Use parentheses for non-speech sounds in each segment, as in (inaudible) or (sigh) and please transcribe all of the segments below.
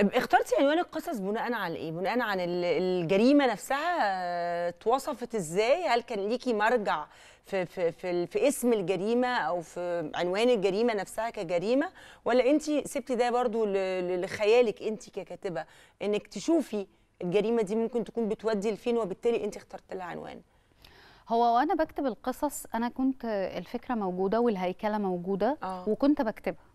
اخترتي عنوان القصص بناء على ايه بناء على الجريمه نفسها آه، اتوصفت ازاي هل كان ليكي مرجع في في في, في اسم الجريمه او في عنوان الجريمه نفسها كجريمه ولا انت سبتي ده برضو لخيالك انت ككاتبه انك تشوفي الجريمه دي ممكن تكون بتودي لفين وبالتالي انت اخترت لها عنوان هو وانا بكتب القصص انا كنت الفكره موجوده والهيكله موجوده آه. وكنت بكتبها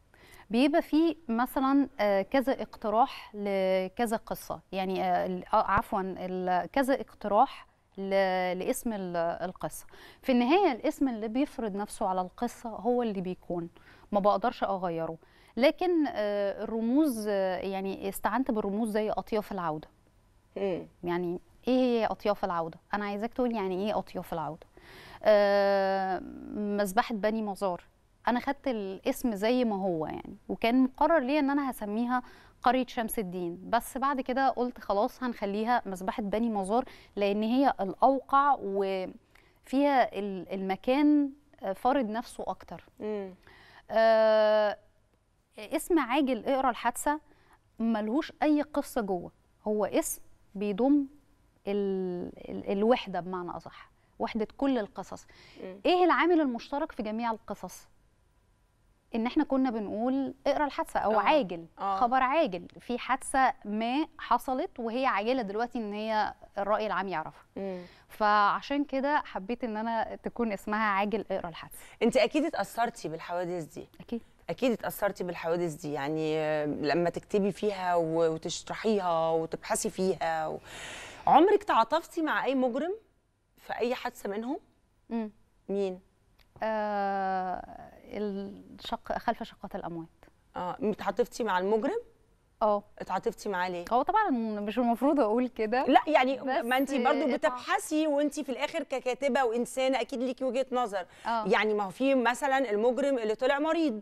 بيبقى في مثلا آه، كذا اقتراح لكذا قصه يعني آه، آه، عفوا كذا اقتراح لاسم القصه في النهايه الاسم اللي بيفرض نفسه على القصه هو اللي بيكون ما بقدرش اغيره لكن الرموز يعني استعنت بالرموز زي اطياف العوده يعني ايه هي اطياف العوده انا عايزاك تقول يعني ايه اطياف العوده مذبحه بني مزار انا خدت الاسم زي ما هو يعني وكان مقرر ليا ان انا هسميها قريه شمس الدين بس بعد كده قلت خلاص هنخليها مذبحه بني مزار لان هي الاوقع وفيها المكان فارض نفسه اكتر آه اسم عاجل اقرا الحادثه ملهوش اي قصه جوه هو اسم بيضم ال... ال... الوحده بمعنى اصح وحده كل القصص م. ايه العامل المشترك في جميع القصص ان احنا كنا بنقول اقرا الحادثه او أوه. عاجل أوه. خبر عاجل في حادثه ما حصلت وهي عاجله دلوقتي ان هي الراي العام يعرفها فعشان كده حبيت ان انا تكون اسمها عاجل اقرا الحادثه انت اكيد اتاثرتي بالحوادث دي اكيد اكيد اتاثرتي بالحوادث دي يعني لما تكتبي فيها وتشرحيها وتبحثي فيها و... عمرك تعاطفتي مع اي مجرم في اي حادثه منهم مم. مين آه الشق خلف شقه الاموات اه اتعاطفتي مع المجرم اه اتعاطفتي معاه ليه هو طبعا مش المفروض اقول كده لا يعني ما انت برضو إيه، بتبحثي وانت في الاخر ككاتبه وانسانه اكيد ليكي وجهه نظر أوه. يعني ما هو في مثلا المجرم اللي طلع مريض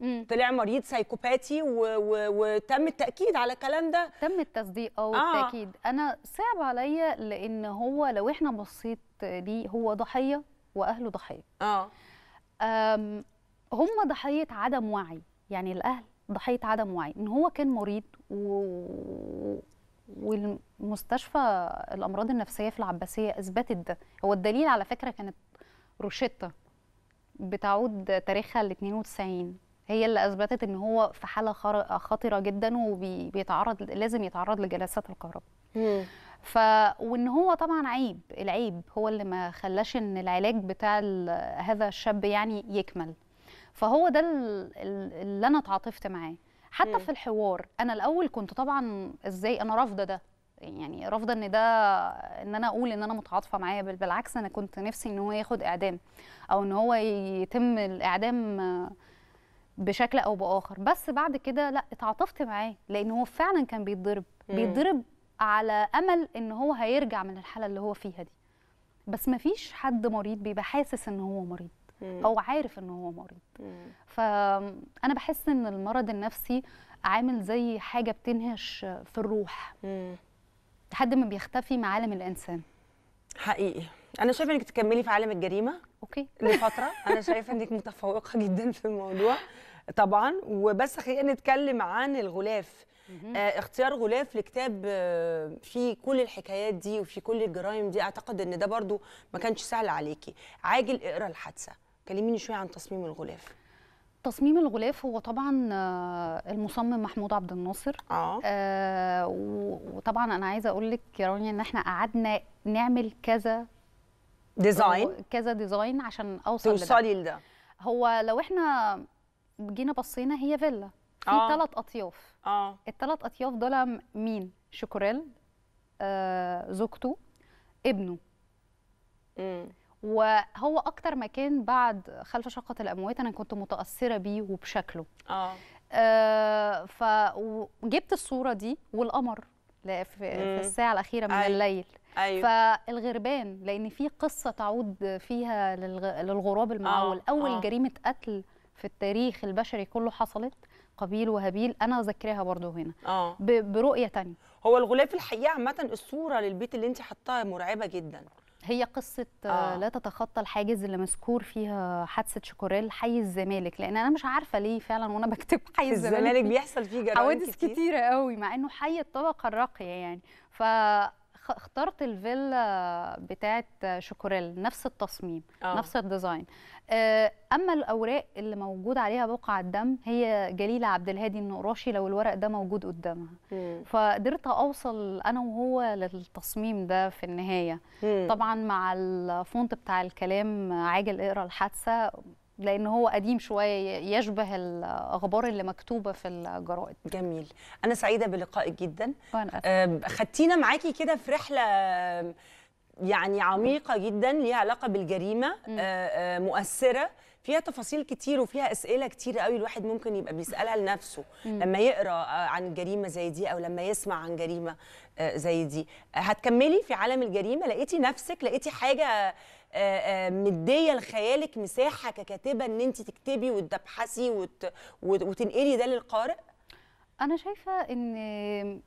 مم. طلع مريض سايكوباتي وتم التاكيد على الكلام ده تم التصديق او آه. آه. التاكيد انا صعب عليا لان هو لو احنا بصيت ليه هو ضحيه واهله ضحيه اه هم ضحيه عدم وعي يعني الاهل ضحيه عدم وعي ان هو كان مريض و... والمستشفى الامراض النفسيه في العباسيه اثبتت ده هو الدليل على فكره كانت روشيتا بتعود تاريخها ال 92 هي اللي اثبتت ان هو في حاله خطره جدا وبيتعرض لازم يتعرض لجلسات الكهرباء ف وان هو طبعا عيب العيب هو اللي ما خلاش ان العلاج بتاع هذا الشاب يعني يكمل فهو ده اللي انا تعاطفت معاه حتى م. في الحوار انا الاول كنت طبعا ازاي انا رافضه ده يعني رافضه ان ده ان انا اقول ان انا متعاطفه معاه بل بالعكس انا كنت نفسي ان هو ياخد اعدام او ان هو يتم الاعدام بشكل او باخر بس بعد كده لا اتعاطفت معاه لان هو فعلا كان بيتضرب بيتضرب على امل ان هو هيرجع من الحاله اللي هو فيها دي بس ما فيش حد مريض بيبقى حاسس ان هو مريض او عارف ان هو مريض فانا بحس ان المرض النفسي عامل زي حاجه بتنهش في الروح لحد ما بيختفي معالم الانسان حقيقي انا شايفه انك تكملي في عالم الجريمه اوكي لفتره انا شايفه انك متفوقه جدا في الموضوع طبعا وبس خلينا نتكلم عن الغلاف آه، اختيار غلاف لكتاب آه، في كل الحكايات دي وفي كل الجرائم دي اعتقد ان ده برضو ما كانش سهل عليكي عاجل اقرا الحادثه كلميني شويه عن تصميم الغلاف تصميم الغلاف هو طبعا آه، المصمم محمود عبد الناصر آه. آه وطبعا انا عايزه اقول لك يا رانيا ان احنا قعدنا نعمل كذا ديزاين كذا ديزاين عشان اوصل توصلي لده هو لو احنا جينا بصينا هي فيلا في ثلاث آه. اطياف اه الثلاث اطياف دول مين شكوريل آه زوجته ابنه مم. وهو اكتر مكان بعد خلف شقه الاموات انا كنت متاثره بيه وبشكله اه, آه فجبت الصوره دي والقمر في, في الساعه الاخيره من أيوة. الليل أيوة. فالغربان لان في قصه تعود فيها للغراب المعول آه. اول آه. جريمه قتل في التاريخ البشري كله حصلت قابيل وهابيل انا ذاكراها برضو هنا آه. برؤيه تانية هو الغلاف الحقيقه عامه الصوره للبيت اللي انت حطاها مرعبه جدا هي قصة آه. آه. لا تتخطى الحاجز اللي مذكور فيها حادثة شكوريل حي الزمالك لأن أنا مش عارفة ليه فعلا وأنا (laughs) بكتب حي الزمالك, الزمالك بيحصل فيه جرائم حوادث كتيرة قوي مع إنه حي الطبقة الراقية يعني ف اخترت الفيلا بتاعت شوكوريل نفس التصميم أوه. نفس الديزاين آه، اما الاوراق اللي موجود عليها بقع الدم هي جليله عبد الهادي النقراشي لو الورق ده موجود قدامها مم. فقدرت اوصل انا وهو للتصميم ده في النهايه مم. طبعا مع الفونت بتاع الكلام عاجل اقرا الحادثه لان هو قديم شويه يشبه الاخبار اللي مكتوبه في الجرائد جميل انا سعيده بلقائك جدا خدتينا معاكي كده في رحله يعني عميقه جدا ليها علاقه بالجريمه آه، آه، مؤثره فيها تفاصيل كتير وفيها اسئله كتير قوي الواحد ممكن يبقى بيسالها لنفسه مم. لما يقرا آه، عن جريمه زي دي او لما يسمع عن جريمه آه، زي دي آه، هتكملي في عالم الجريمه لقيتي نفسك لقيتي حاجه مديه لخيالك مساحه ككاتبه ان انت تكتبي وتبحثي وت... وتنقلي ده للقارئ انا شايفه ان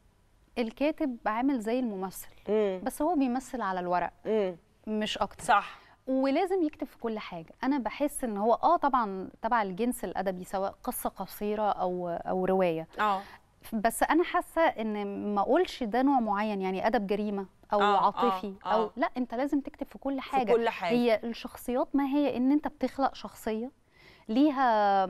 الكاتب عامل زي الممثل مم. بس هو بيمثل على الورق مم. مش اكتر صح ولازم يكتب في كل حاجه انا بحس ان هو اه طبعا تبع الجنس الادبي سواء قصه قصيره او او روايه اه بس انا حاسه ان ما اقولش ده نوع معين يعني ادب جريمه او آه, آه، عاطفي آه او آه لا انت لازم تكتب في كل حاجه في كل حاجه هي الشخصيات ما هي ان انت بتخلق شخصيه ليها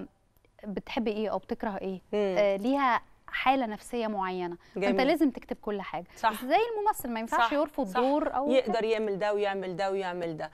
بتحب ايه او بتكره ايه آه ليها حاله نفسيه معينه جميل. انت لازم تكتب كل حاجه صح. زي الممثل ما ينفعش صح. يرفض صح. دور او يقدر يعمل ده ويعمل ده ويعمل ده